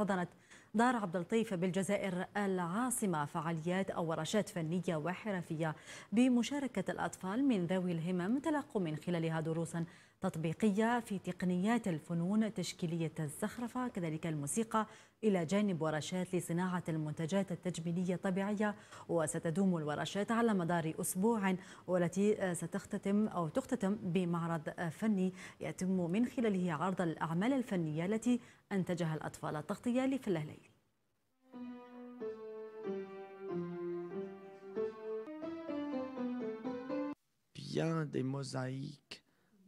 حضنت دار عبد اللطيف بالجزائر العاصمة فعاليات أو ورشات فنية وحرفية بمشاركة الأطفال من ذوي الهمم تلقوا من خلالها دروسا تطبيقية في تقنيات الفنون تشكيلية الزخرفة كذلك الموسيقى إلى جانب ورشات لصناعة المنتجات التجميلية الطبيعية وستدوم الورشات على مدار أسبوع والتي ستختتم أو تختتم بمعرض فني يتم من خلاله عرض الأعمال الفنية التي أنتجها الأطفال التغطية لفله ليل des mosaïques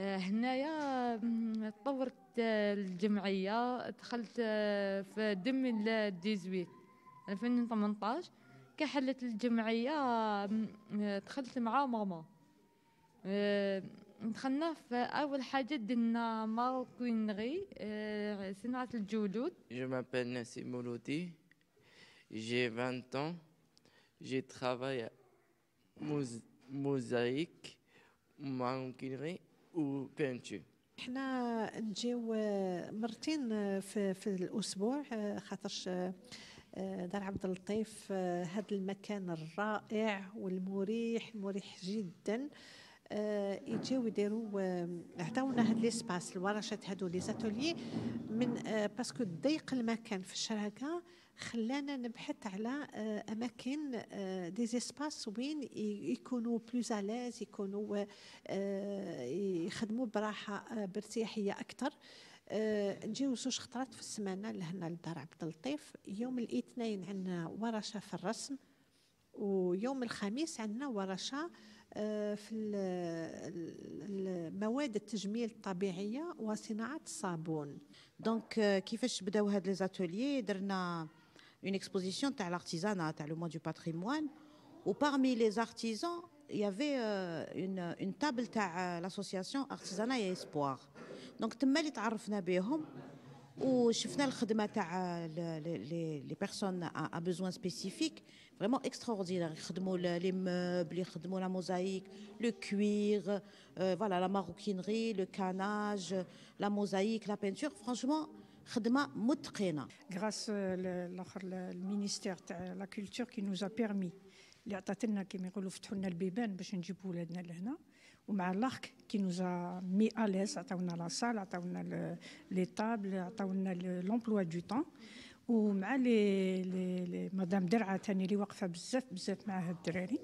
آه، هنايا تطورت آه، الجمعية دخلت آه، في دم الديزويت 2018 كحلت الجمعية دخلت مع ماما دخلنا في أول حاجة درنا ماركوينغي صناعة الجلود جو m'appelle ناسي مولودي جي 20 ans, جي travaillé à mosaïque, وبانتي احنا نجيو مرتين في, في الاسبوع خاطرش آه، دار عبد اللطيف هذا آه، المكان الرائع والمريح مريح جدا آه، يجيو يديروا عطاونا هاد ليسباس الورشات هادو لي من باسكو ضيق المكان في الشراكه خلانا نبحث على آه، اماكن دي آه، اسباس وين يكونوا بلوز الاز يكونوا آه، يخدموا براحه بارتياحيه اكثر نجيو زوج خطرات في السمانه لهنا لدار عبد اللطيف يوم الاثنين عندنا ورشه في الرسم ويوم الخميس عندنا ورشه في المواد التجميل الطبيعيه وصناعه الصابون دونك كيفاش بداو هاد لي زاتوليي درنا une exposition, tu l'artisanat, tu le mois du patrimoine, où parmi les artisans, il y avait euh, une, table de euh, l'association Artisanat et Espoir. Donc, tu m'as dit le les personnes à, besoins spécifiques vraiment extraordinaire les meubles la mosaïque le cuir euh, voilà la maroquinerie le canage la mosaïque la peinture franchement خدمه متقنه غراس الاخر المينيستير تاع لا كولتور كي نوزا بيرمي اللي عطات لنا كيما يقولوا فتحوا لنا البيبان باش نجيبوا ولادنا لهنا ومع الارك كي نوزا مي اليز عطاونا لا سال عطاونا لي طابل عطاونا لومبلوا دو طون ومع لي, لي مدام درعه ثاني اللي واقفه بزاف بزاف مع هاد الدراري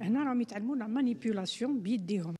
هنا راهم يتعلموا لا مانيبيولاسيون بيديهم